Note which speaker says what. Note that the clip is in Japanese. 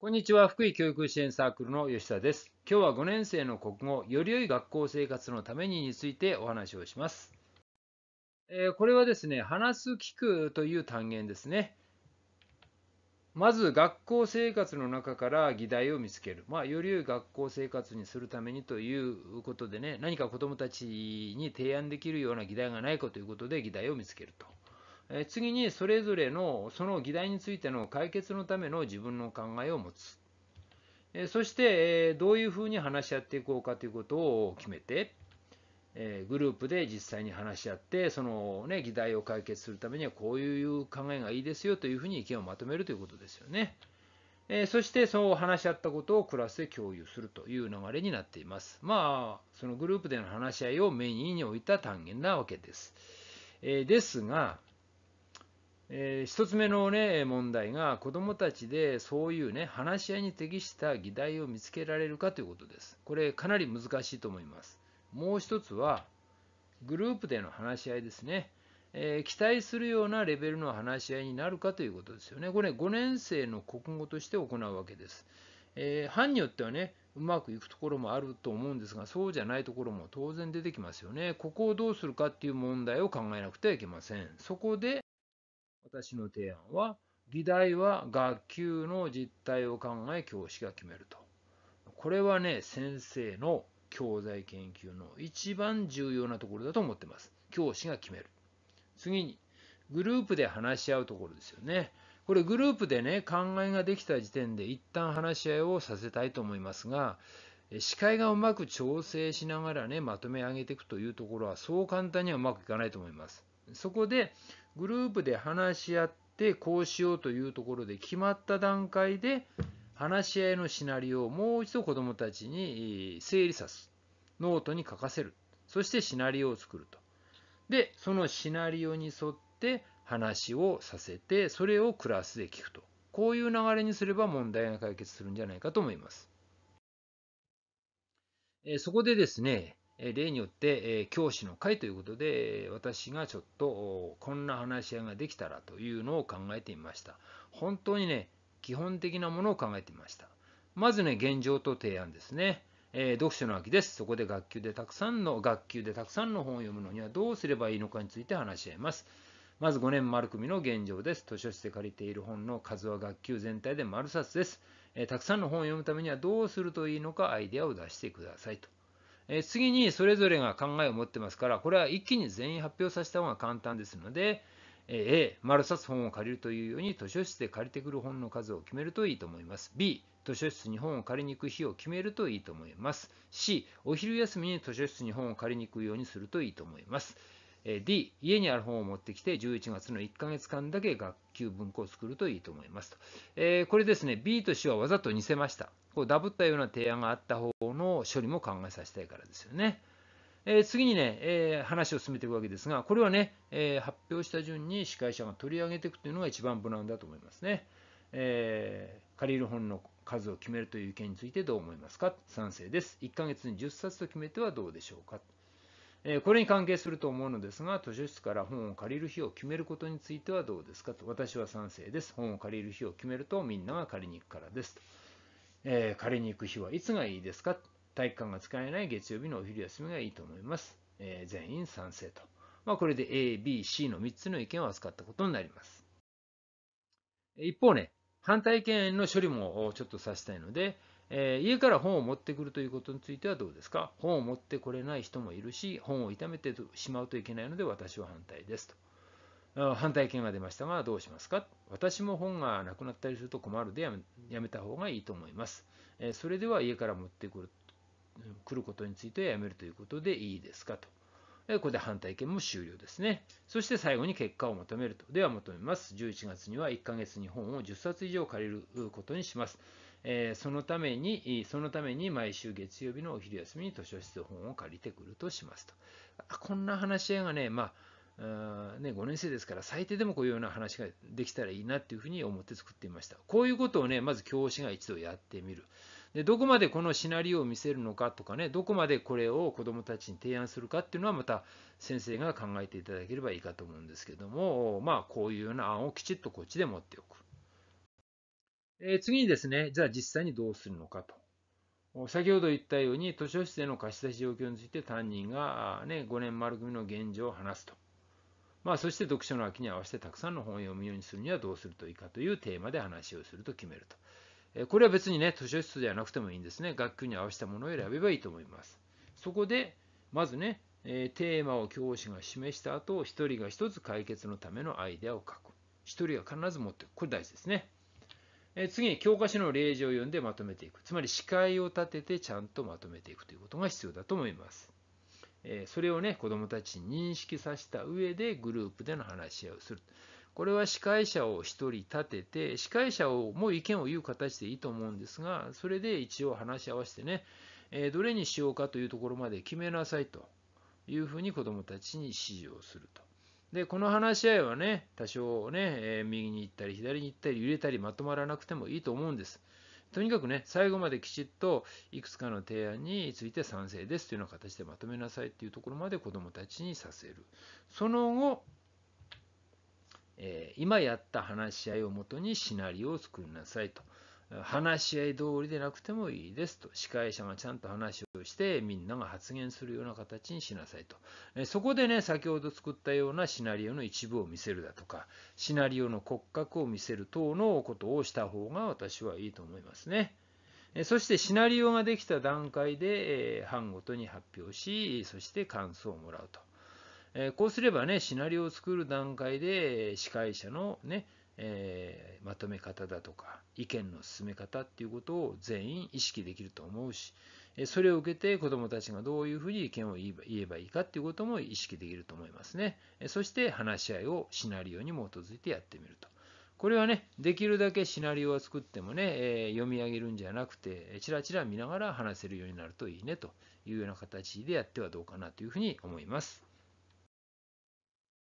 Speaker 1: こんにちは福井教育支援サークルの吉田です今日は5年生の国語より良い学校生活のためにについてお話をしますえこれはですね話す聞くという単元ですねまず学校生活の中から議題を見つける、まあ、より良い学校生活にするためにということでね何か子どもたちに提案できるような議題がないかということで議題を見つけるとえ次にそれぞれのその議題についての解決のための自分の考えを持つ、えそして、えどういうふうに話し合っていこうかということを決めて、えグループで実際に話し合ってその、ね、議題を解決するためにはこういう考えがいいですよというふうに意見をまとめるということですよね、えそしてそう話し合ったことをクラスで共有するという流れになっていますまあそのグループでの話し合いをメインに置いた単元なわけです、えですがえー、1つ目の、ね、問題が子どもたちでそういう、ね、話し合いに適した議題を見つけられるかということです。これかなり難しいと思います。もう1つはグループでの話し合いですね、えー、期待するようなレベルの話し合いになるかということですよね。これ5年生の国語として行うわけです。えー、班によってはねうまくいくところもあると思うんですがそうじゃないところも当然出てきますよね。ここをどうするかっていう問題を考えなくてはいけません。そこで私の提案は、議題は学級の実態を考え教師が決めると。これはね、先生の教材研究の一番重要なところだと思ってます。教師が決める。次に、グループで話し合うところですよね。これグループでね、考えができた時点で一旦話し合いをさせたいと思いますが、視界がうまく調整しながらね、まとめ上げていくというところは、そう簡単にはうまくいかないと思います。そこで、グループで話し合ってこうしようというところで決まった段階で話し合いのシナリオをもう一度子どもたちに整理さすノートに書かせるそしてシナリオを作るとでそのシナリオに沿って話をさせてそれをクラスで聞くとこういう流れにすれば問題が解決するんじゃないかと思います。えそこでですね、例によって、え教師の会ということで、私がちょっとこんな話し合いができたらというのを考えてみました。本当にね、基本的なものを考えてみました。まずね、現状と提案ですね。えー、読書の秋です。そこで学級でたくさんの、学級でたくさんの本を読むのにはどうすればいいのかについて話し合います。まず5年丸組の現状です。図書室で借りている本の数は学級全体で丸冊です。えー、たくさんの本を読むためにはどうするといいのかアイデアを出してくださいと。え次にそれぞれが考えを持ってますから、これは一気に全員発表させた方が簡単ですので、え A、丸冊本を借りるというように図書室で借りてくる本の数を決めるといいと思います。B、図書室に本を借りに行く日を決めるといいと思います。C、お昼休みに図書室に本を借りに行くようにするといいと思います。D、家にある本を持ってきて11月の1ヶ月間だけ学級文庫を作るといいと思いますと。えー、これですね、B と C はわざと似せました。こうダブったような提案があった方の処理も考えさせたいからですよね。えー、次にね、えー、話を進めていくわけですが、これはね、えー、発表した順に司会者が取り上げていくというのが一番無難だと思いますね。え借りる本の数を決めるという意見についてどう思いますか賛成です。1ヶ月に10冊と決めてはどうでしょうかこれに関係すると思うのですが、図書室から本を借りる日を決めることについてはどうですかと、私は賛成です。本を借りる日を決めるとみんなが借りに行くからです。とえー、借りに行く日はいつがいいですか体育館が使えない月曜日のお昼休みがいいと思います。えー、全員賛成と。まあ、これで A、B、C の3つの意見を扱ったことになります。一方ね、反対意見の処理もちょっとさせたいので、えー、家から本を持ってくるということについてはどうですか本を持ってこれない人もいるし、本を傷めてしまうといけないので私は反対ですと。反対意見が出ましたが、どうしますか私も本がなくなったりすると困るでやめやめた方がいいと思います。えそれでは家から持ってくる来ることについてはやめるということでいいですかと。ここで反対意見も終了ですね。そして最後に結果を求めると。では求めます。11月には1ヶ月に本を10冊以上借りることにします。えそのために、そのために毎週月曜日のお昼休みに図書室で本を借りてくるとしますと。こんな話し合いがね、まあ、ね、5年生ですから最低でもこういうような話ができたらいいなっていうふうに思って作っていました。こういうことをね、まず教師が一度やってみる。でどこまでこのシナリオを見せるのかとかね、どこまでこれを子どもたちに提案するかっていうのはまた先生が考えていただければいいかと思うんですけども、まあこういうような案をきちっとこっちで持っておく。え次にですね、じゃあ実際にどうするのかと。先ほど言ったように図書室での貸し出し状況について担任が、ね、5年丸組の現状を話すと。まあ、そして読書の秋に合わせてたくさんの本を読むようにするにはどうするといいかというテーマで話をすると決めると。えこれは別にね、図書室ではなくてもいいんですね。学級に合わせたものを選べばいいと思います。そこで、まずね、えテーマを教師が示した後、1人が1つ解決のためのアイデアを書く。1人が必ず持っていく。これ大事ですね。え次に教科書の例示を読んでまとめていく。つまり、視界を立ててちゃんとまとめていくということが必要だと思います。えそれをね、子どもたちに認識させた上でグループでの話し合いをする。これは司会者を1人立てて、司会者をもう意見を言う形でいいと思うんですが、それで一応話し合わせてね、えどれにしようかというところまで決めなさいというふうに子どもたちに指示をすると。で、この話し合いはね、多少ね、え右に行ったり左に行ったり揺れたりまとまらなくてもいいと思うんです。とにかくね、最後まできちっといくつかの提案について賛成ですというような形でまとめなさいというところまで子どもたちにさせる。その後、えー、今やった話し合いをもとにシナリオを作りなさいと。話し合い通りでなくてもいいですと、司会者がちゃんと話をして、みんなが発言するような形にしなさいと、えそこでね、先ほど作ったようなシナリオの一部を見せるだとか、シナリオの骨格を見せる等のことをした方が私はいいと思いますね。えそしてシナリオができた段階で、え班ごとに発表し、そして感想をもらうと。えこうすればね、シナリオを作る段階で、司会者のね、えー、まとめ方だとか意見の進め方っていうことを全員意識できると思うしそれを受けて子どもたちがどういうふうに意見を言えばいいかっていうことも意識できると思いますねそして話し合いをシナリオに基づいてやってみるとこれはねできるだけシナリオを作ってもね、え読み上げるんじゃなくてちらちら見ながら話せるようになるといいねというような形でやってはどうかなというふうに思います